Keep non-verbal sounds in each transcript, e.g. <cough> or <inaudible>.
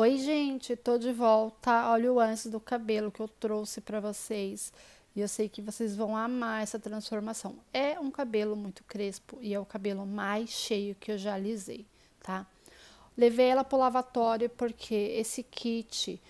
Oi, gente, tô de volta. Olha o antes do cabelo que eu trouxe para vocês. E eu sei que vocês vão amar essa transformação. É um cabelo muito crespo e é o cabelo mais cheio que eu já alisei, tá? Levei ela pro lavatório porque esse kit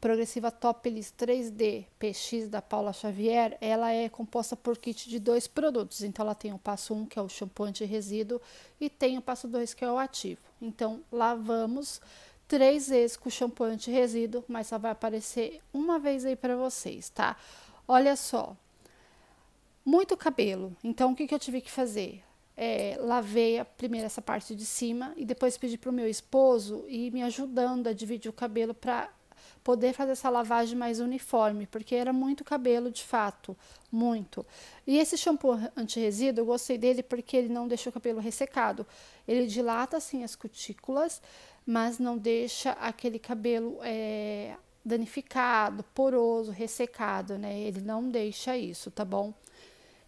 progressiva Topless 3D PX da Paula Xavier, ela é composta por kit de dois produtos. Então ela tem o passo 1, que é o shampoo anti-resíduo, e tem o passo 2, que é o ativo. Então lavamos três vezes com shampoo anti-resíduo, mas só vai aparecer uma vez aí para vocês, tá? Olha só, muito cabelo. Então, o que, que eu tive que fazer? É, lavei a, primeiro essa parte de cima e depois pedi para o meu esposo ir me ajudando a dividir o cabelo para poder fazer essa lavagem mais uniforme, porque era muito cabelo de fato, muito. E esse shampoo anti-resíduo, eu gostei dele porque ele não deixa o cabelo ressecado. Ele dilata assim as cutículas, mas não deixa aquele cabelo é, danificado, poroso, ressecado, né? Ele não deixa isso, tá bom?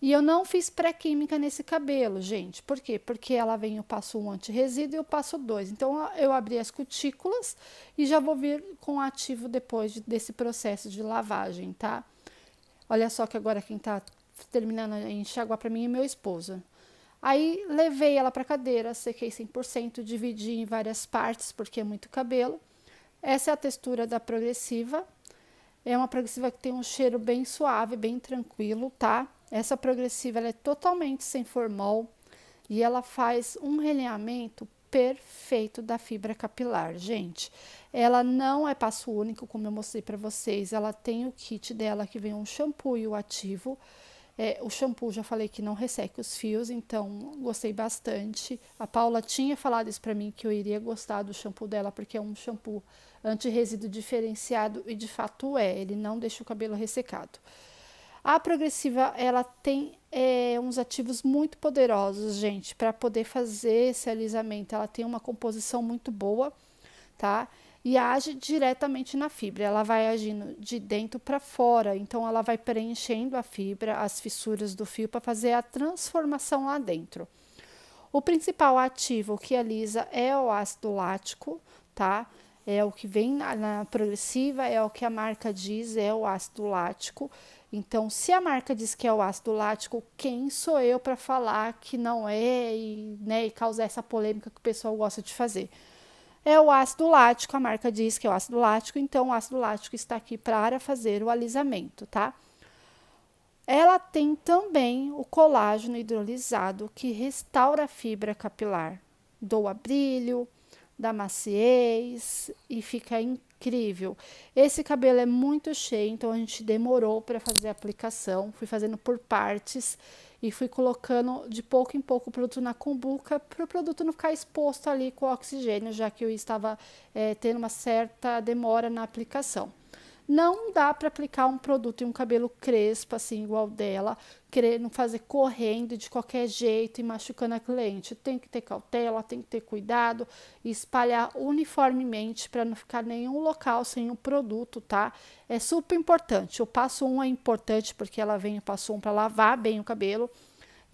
E eu não fiz pré-química nesse cabelo, gente. Por quê? Porque ela vem o passo 1 anti-resíduo e o passo 2. Então, eu abri as cutículas e já vou vir com ativo depois desse processo de lavagem, tá? Olha só que agora quem tá terminando a enxaguar para mim é meu esposo. Aí, levei ela para cadeira, sequei 100%, dividi em várias partes, porque é muito cabelo. Essa é a textura da progressiva. É uma progressiva que tem um cheiro bem suave, bem tranquilo, tá? Essa progressiva é totalmente sem formol e ela faz um relinhamento perfeito da fibra capilar. Gente, ela não é passo único, como eu mostrei para vocês. Ela tem o kit dela que vem um shampoo e o ativo. É, o shampoo já falei que não resseca os fios, então gostei bastante. A Paula tinha falado isso para mim que eu iria gostar do shampoo dela porque é um shampoo anti-resíduo diferenciado e de fato é, ele não deixa o cabelo ressecado. A progressiva ela tem é, uns ativos muito poderosos, gente, para poder fazer esse alisamento. Ela tem uma composição muito boa, tá? E age diretamente na fibra. Ela vai agindo de dentro para fora, então ela vai preenchendo a fibra, as fissuras do fio para fazer a transformação lá dentro. O principal ativo que alisa é o ácido lático, tá? é o que vem na, na, progressiva, é o que a marca diz, é o ácido lático. Então, se a marca diz que é o ácido lático, quem sou eu para falar que não é e, né, e causar essa polêmica que o pessoal gosta de fazer? É o ácido lático, a marca diz que é o ácido lático, então o ácido lático está aqui para fazer o alisamento, tá? Ela tem também o colágeno hidrolisado que restaura a fibra capilar, doa brilho, da maciez e fica incrível. Esse cabelo é muito cheio, então a gente demorou para fazer a aplicação, fui fazendo por partes e fui colocando de pouco em pouco o produto na cumbuca para o produto não ficar exposto ali com oxigênio, já que eu estava é, tendo uma certa demora na aplicação. Não dá para aplicar um produto em um cabelo crespo, assim, igual dela, querendo fazer correndo de qualquer jeito e machucando a cliente. Tem que ter cautela, tem que ter cuidado e espalhar uniformemente para não ficar nenhum local sem o produto, tá? É super importante. O passo 1 um é importante porque ela vem o passo 1 um para lavar bem o cabelo.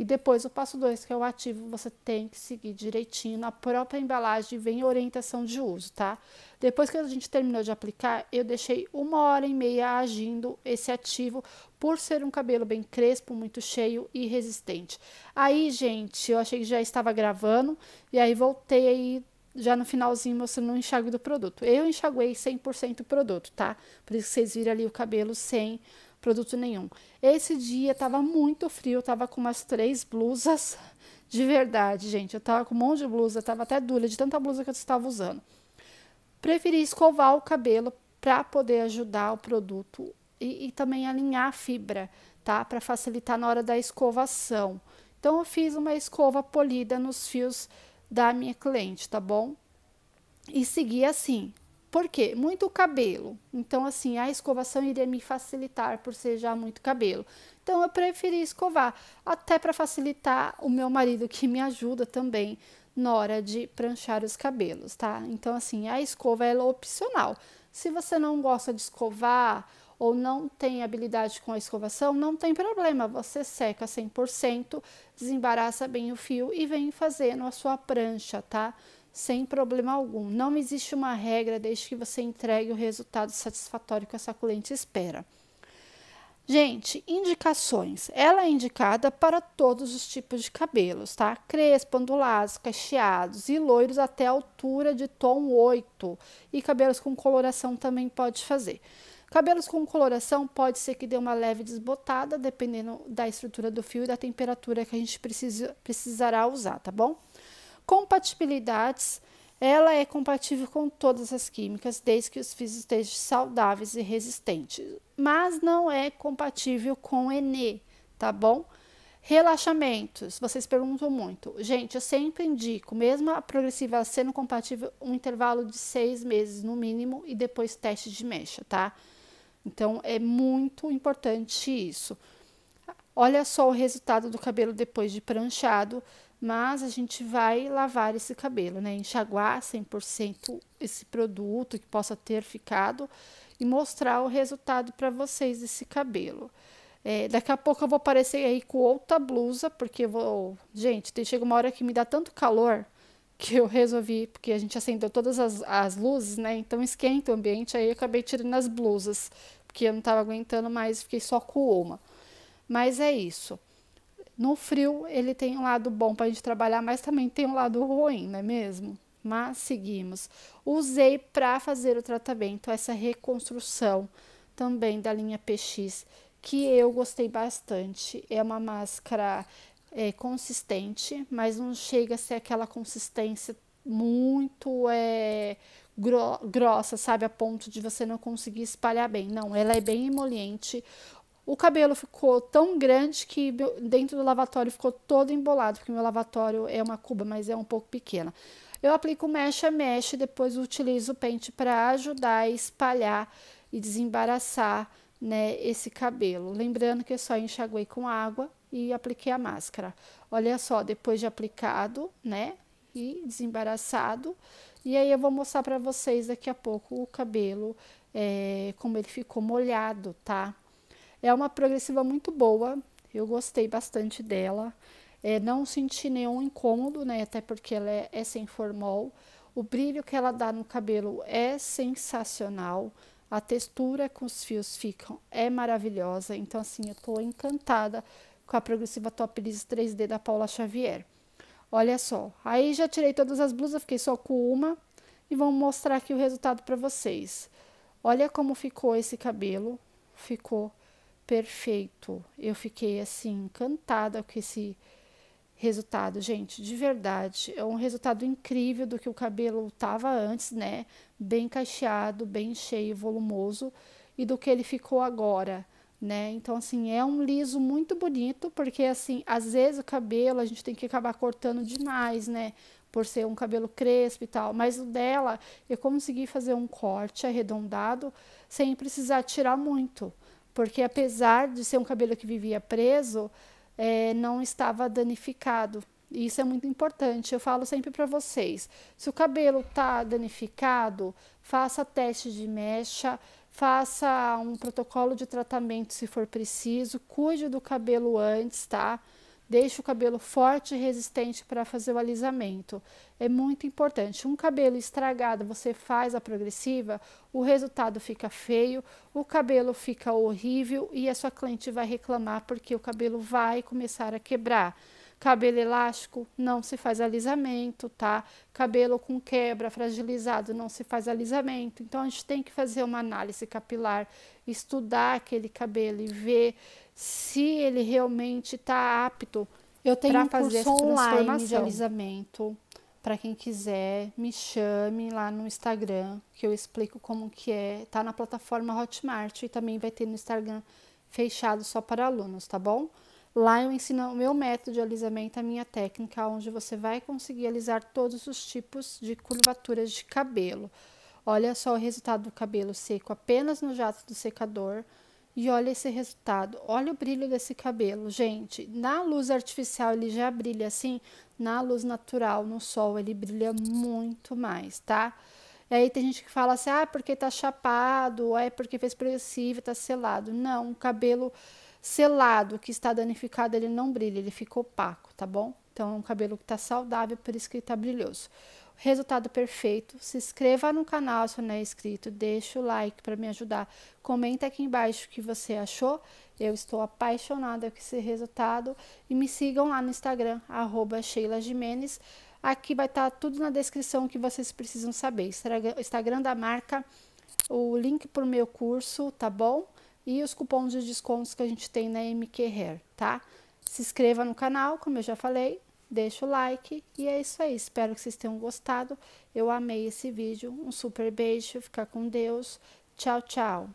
E depois o passo 2, que é o ativo, você tem que seguir direitinho na própria embalagem, vem orientação de uso, tá? Depois que a gente terminou de aplicar, eu deixei uma hora e meia agindo esse ativo, por ser um cabelo bem crespo, muito cheio e resistente. Aí, gente, eu achei que já estava gravando, e aí voltei aí já no finalzinho mostrando o enxágue do produto. Eu enxaguei 100% o produto, tá? Por isso que vocês viram ali o cabelo sem produto nenhum. Esse dia estava muito frio, estava com umas três blusas <laughs> de verdade, gente. Eu estava com um monte de blusa, estava até dura de tanta blusa que eu estava usando. Preferi escovar o cabelo para poder ajudar o produto e, e, também alinhar a fibra, tá? Para facilitar na hora da escovação. Então, eu fiz uma escova polida nos fios da minha cliente, tá bom? E segui assim, por quê? Muito cabelo. Então, assim, a escovação iria me facilitar por ser já muito cabelo. Então, eu preferi escovar, até para facilitar o meu marido, que me ajuda também na hora de pranchar os cabelos, tá? Então, assim, a escova é opcional. Se você não gosta de escovar ou não tem habilidade com a escovação, não tem problema. Você seca 100%, desembaraça bem o fio e vem fazendo a sua prancha, tá? sem problema algum. Não existe uma regra desde que você entregue o resultado satisfatório que essa cliente espera. Gente, indicações. Ela é indicada para todos os tipos de cabelos, tá? Crespo, ondulados, cacheados e loiros até a altura de tom 8. E cabelos com coloração também pode fazer. Cabelos com coloração pode ser que dê uma leve desbotada, dependendo da estrutura do fio e da temperatura que a gente precisa, precisará usar, tá bom? compatibilidades, ela é compatível com todas as químicas, desde que os físicos estejam saudáveis e resistentes, mas não é compatível com ENE, tá bom? Relaxamentos, vocês perguntam muito. Gente, eu sempre indico, mesmo a progressiva sendo compatível, um intervalo de seis meses no mínimo e depois teste de mecha, tá? Então é muito importante isso. Olha só o resultado do cabelo depois de pranchado mas a gente vai lavar esse cabelo, né? Enxaguar 100% esse produto que possa ter ficado e mostrar o resultado para vocês desse cabelo. É, daqui a pouco eu vou aparecer aí com outra blusa, porque vou. Gente, chega uma hora que me dá tanto calor que eu resolvi, porque a gente acendeu todas as, as luzes, né? Então esquenta o ambiente, aí eu acabei tirando as blusas, porque eu não estava aguentando mais, fiquei só com uma. Mas é isso. No frio, ele tem um lado bom para a gente trabalhar, mas também tem um lado ruim, não é mesmo? Mas seguimos. Usei para fazer o tratamento essa reconstrução também da linha PX, que eu gostei bastante. É uma máscara é, consistente, mas não chega a ser aquela consistência muito é, grossa, sabe? A ponto de você não conseguir espalhar bem. Não, ela é bem emoliente. O cabelo ficou tão grande que dentro do lavatório ficou todo embolado, porque meu lavatório é uma cuba, mas é um pouco pequena. Eu aplico mecha a mecha e depois utilizo o pente para ajudar a espalhar e desembaraçar né, esse cabelo. Lembrando que eu só enxaguei com água e apliquei a máscara. Olha só, depois de aplicado, né, e desembaraçado, e aí eu vou mostrar para vocês daqui a pouco o cabelo, é, como ele ficou molhado, tá? É uma progressiva muito boa, eu gostei bastante dela. É, não senti nenhum incômodo, né? Até porque ela é, é sem formol. O brilho que ela dá no cabelo é sensacional. A textura com os fios ficam é maravilhosa. Então, assim, eu tô encantada com a progressiva Top Liz 3D da Paula Xavier. Olha só. Aí já tirei todas as blusas, fiquei só com uma. E vou mostrar aqui o resultado para vocês. Olha como ficou esse cabelo. Ficou perfeito. Eu fiquei assim encantada com esse resultado, gente, de verdade. É um resultado incrível do que o cabelo tava antes, né? Bem cacheado, bem cheio, volumoso e do que ele ficou agora, né? Então assim, é um liso muito bonito, porque assim, às vezes o cabelo a gente tem que acabar cortando demais, né? Por ser um cabelo crespo e tal, mas o dela eu consegui fazer um corte arredondado sem precisar tirar muito. Porque apesar de ser um cabelo que vivia preso, é, não estava danificado. E isso é muito importante. Eu falo sempre para vocês: se o cabelo está danificado, faça teste de mecha, faça um protocolo de tratamento se for preciso, cuide do cabelo antes, tá? Deixe o cabelo forte e resistente para fazer o alisamento. É muito importante. Um cabelo estragado, você faz a progressiva, o resultado fica feio, o cabelo fica horrível e a sua cliente vai reclamar porque o cabelo vai começar a quebrar. Cabelo elástico não se faz alisamento, tá? Cabelo com quebra, fragilizado, não se faz alisamento. Então a gente tem que fazer uma análise capilar, estudar aquele cabelo e ver se ele realmente está apto para um fazer curso online de alisamento. Para quem quiser, me chame lá no Instagram, que eu explico como que é. Tá na plataforma Hotmart e também vai ter no Instagram fechado só para alunos, tá bom? Lá eu ensino o meu método de alisamento, a minha técnica, onde você vai conseguir alisar todos os tipos de curvaturas de cabelo. Olha só o resultado do cabelo seco apenas no jato do secador. E olha esse resultado, olha o brilho desse cabelo. Gente, na luz artificial ele já brilha assim, na luz natural, no sol, ele brilha muito mais, tá? E aí tem gente que fala assim, ah, porque tá chapado, ou é porque fez progressivo, tá selado. Não, o cabelo Selado, que está danificado, ele não brilha, ele fica opaco, tá bom? Então é um cabelo que está saudável, por isso que está brilhoso. Resultado perfeito. Se inscreva no canal se não é inscrito, deixa o like para me ajudar. Comenta aqui embaixo o que você achou. Eu estou apaixonada com esse resultado e me sigam lá no Instagram Jimenez. Aqui vai estar tá tudo na descrição que vocês precisam saber. Instagram da marca, o link para o meu curso, tá bom? e os cupons de descontos que a gente tem na MQ Hair, tá? Se inscreva no canal, como eu já falei, deixa o like e é isso aí. Espero que vocês tenham gostado. Eu amei esse vídeo. Um super beijo, fica com Deus. Tchau, tchau.